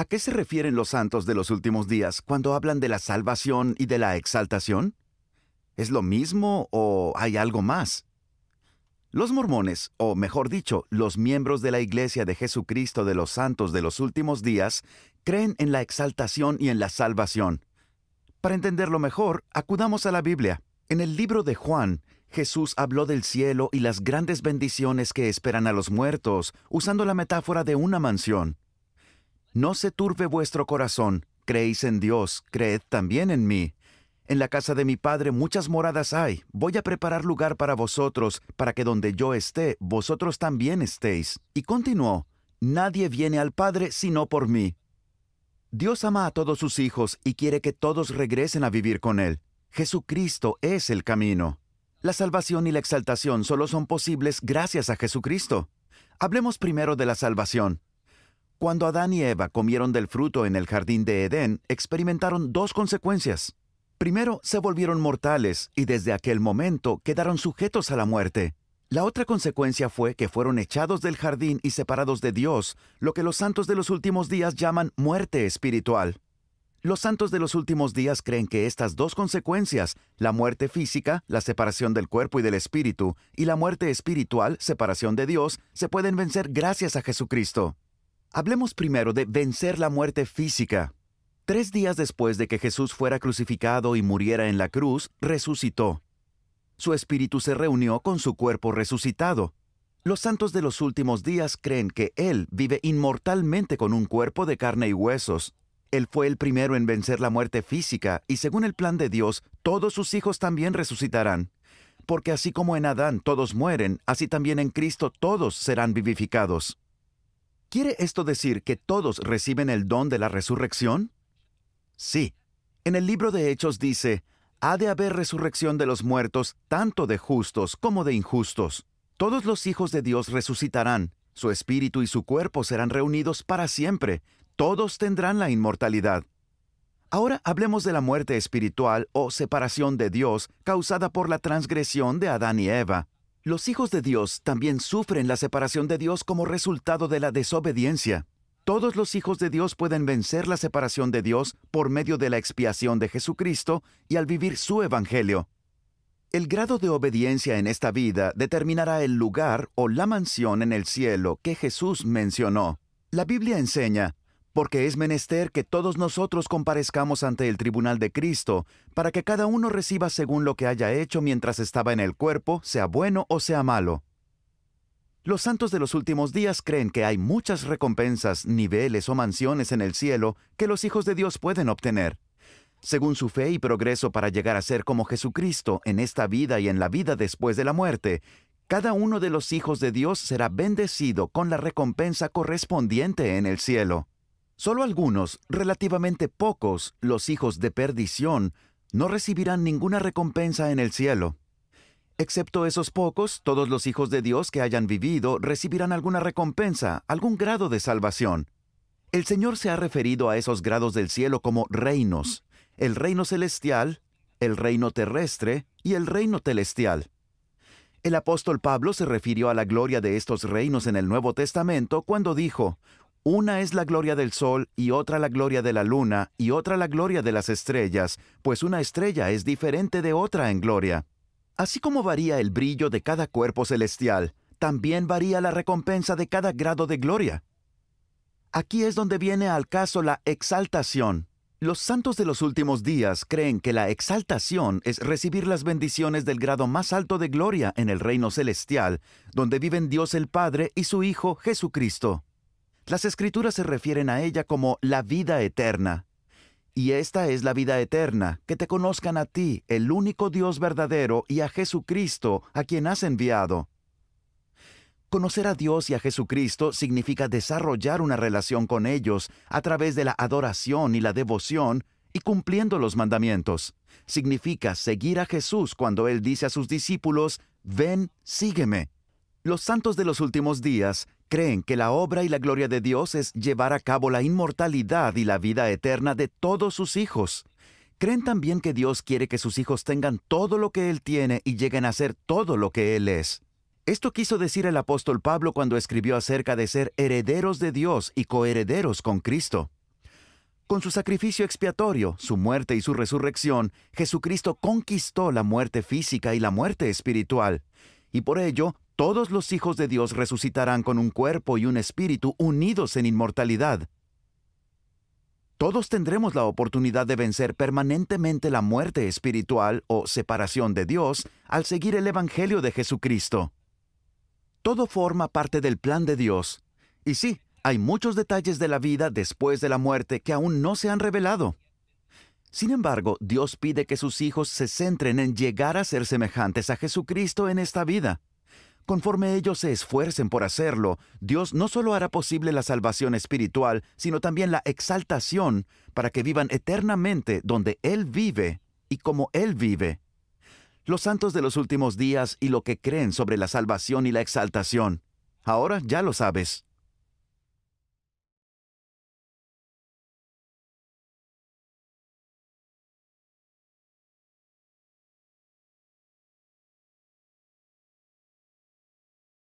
¿A qué se refieren los santos de los últimos días cuando hablan de la salvación y de la exaltación? ¿Es lo mismo o hay algo más? Los mormones, o mejor dicho, los miembros de la Iglesia de Jesucristo de los Santos de los Últimos Días, creen en la exaltación y en la salvación. Para entenderlo mejor, acudamos a la Biblia. En el libro de Juan, Jesús habló del cielo y las grandes bendiciones que esperan a los muertos, usando la metáfora de una mansión. No se turbe vuestro corazón, creéis en Dios, creed también en mí. En la casa de mi Padre muchas moradas hay, voy a preparar lugar para vosotros, para que donde yo esté, vosotros también estéis. Y continuó, Nadie viene al Padre sino por mí. Dios ama a todos sus hijos y quiere que todos regresen a vivir con Él. Jesucristo es el camino. La salvación y la exaltación solo son posibles gracias a Jesucristo. Hablemos primero de la salvación. Cuando Adán y Eva comieron del fruto en el jardín de Edén, experimentaron dos consecuencias. Primero, se volvieron mortales y desde aquel momento quedaron sujetos a la muerte. La otra consecuencia fue que fueron echados del jardín y separados de Dios, lo que los santos de los últimos días llaman muerte espiritual. Los santos de los últimos días creen que estas dos consecuencias, la muerte física, la separación del cuerpo y del espíritu, y la muerte espiritual, separación de Dios, se pueden vencer gracias a Jesucristo. Hablemos primero de vencer la muerte física. Tres días después de que Jesús fuera crucificado y muriera en la cruz, resucitó. Su espíritu se reunió con su cuerpo resucitado. Los santos de los últimos días creen que Él vive inmortalmente con un cuerpo de carne y huesos. Él fue el primero en vencer la muerte física y según el plan de Dios, todos sus hijos también resucitarán. Porque así como en Adán todos mueren, así también en Cristo todos serán vivificados. ¿Quiere esto decir que todos reciben el don de la resurrección? Sí. En el libro de Hechos dice, ha de haber resurrección de los muertos, tanto de justos como de injustos. Todos los hijos de Dios resucitarán, su espíritu y su cuerpo serán reunidos para siempre, todos tendrán la inmortalidad. Ahora hablemos de la muerte espiritual o separación de Dios causada por la transgresión de Adán y Eva. Los hijos de Dios también sufren la separación de Dios como resultado de la desobediencia. Todos los hijos de Dios pueden vencer la separación de Dios por medio de la expiación de Jesucristo y al vivir su Evangelio. El grado de obediencia en esta vida determinará el lugar o la mansión en el cielo que Jesús mencionó. La Biblia enseña, porque es menester que todos nosotros comparezcamos ante el tribunal de Cristo, para que cada uno reciba según lo que haya hecho mientras estaba en el cuerpo, sea bueno o sea malo. Los santos de los últimos días creen que hay muchas recompensas, niveles o mansiones en el cielo que los hijos de Dios pueden obtener. Según su fe y progreso para llegar a ser como Jesucristo en esta vida y en la vida después de la muerte, cada uno de los hijos de Dios será bendecido con la recompensa correspondiente en el cielo. Solo algunos, relativamente pocos, los hijos de perdición, no recibirán ninguna recompensa en el cielo. Excepto esos pocos, todos los hijos de Dios que hayan vivido recibirán alguna recompensa, algún grado de salvación. El Señor se ha referido a esos grados del cielo como reinos, el reino celestial, el reino terrestre y el reino celestial. El apóstol Pablo se refirió a la gloria de estos reinos en el Nuevo Testamento cuando dijo, una es la gloria del sol y otra la gloria de la luna y otra la gloria de las estrellas, pues una estrella es diferente de otra en gloria. Así como varía el brillo de cada cuerpo celestial, también varía la recompensa de cada grado de gloria. Aquí es donde viene al caso la exaltación. Los santos de los últimos días creen que la exaltación es recibir las bendiciones del grado más alto de gloria en el reino celestial, donde viven Dios el Padre y su Hijo Jesucristo. Las escrituras se refieren a ella como la vida eterna. Y esta es la vida eterna, que te conozcan a ti, el único Dios verdadero, y a Jesucristo, a quien has enviado. Conocer a Dios y a Jesucristo significa desarrollar una relación con ellos a través de la adoración y la devoción y cumpliendo los mandamientos. Significa seguir a Jesús cuando Él dice a sus discípulos, ven, sígueme. Los santos de los últimos días creen que la obra y la gloria de Dios es llevar a cabo la inmortalidad y la vida eterna de todos sus hijos. Creen también que Dios quiere que sus hijos tengan todo lo que Él tiene y lleguen a ser todo lo que Él es. Esto quiso decir el apóstol Pablo cuando escribió acerca de ser herederos de Dios y coherederos con Cristo. Con su sacrificio expiatorio, su muerte y su resurrección, Jesucristo conquistó la muerte física y la muerte espiritual, y por ello todos los hijos de Dios resucitarán con un cuerpo y un espíritu unidos en inmortalidad. Todos tendremos la oportunidad de vencer permanentemente la muerte espiritual o separación de Dios al seguir el Evangelio de Jesucristo. Todo forma parte del plan de Dios. Y sí, hay muchos detalles de la vida después de la muerte que aún no se han revelado. Sin embargo, Dios pide que sus hijos se centren en llegar a ser semejantes a Jesucristo en esta vida. Conforme ellos se esfuercen por hacerlo, Dios no solo hará posible la salvación espiritual, sino también la exaltación para que vivan eternamente donde Él vive y como Él vive. Los santos de los últimos días y lo que creen sobre la salvación y la exaltación. Ahora ya lo sabes.